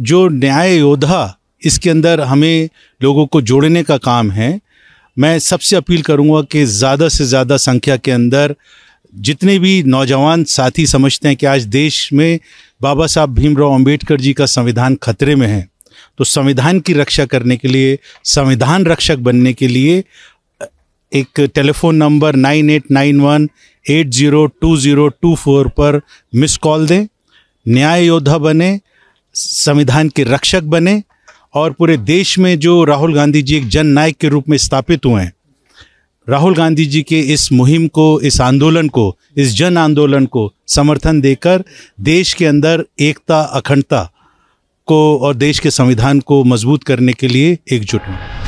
जो न्याय योद्धा इसके अंदर हमें लोगों को जोड़ने का काम है मैं सबसे अपील करूंगा कि ज़्यादा से ज़्यादा संख्या के अंदर जितने भी नौजवान साथी समझते हैं कि आज देश में बाबा साहब भीमराव अंबेडकर जी का संविधान खतरे में है तो संविधान की रक्षा करने के लिए संविधान रक्षक बनने के लिए एक telephone number nine eight nine one eight zero two zero two four पर मिस कॉल दें न्याय योद्धा बने संविधान के रक्षक बने और पूरे देश में जो राहुल गांधी जी एक जन नायक के रूप में स्थापित हुए हैं राहुल गांधी जी के इस मुहिम को इस आंदोलन को इस जन आंदोलन को समर्थन देकर देश के अंदर एकता अखंडता को और देश के संविधान को मजबूत करने के लिए एकजुट हुए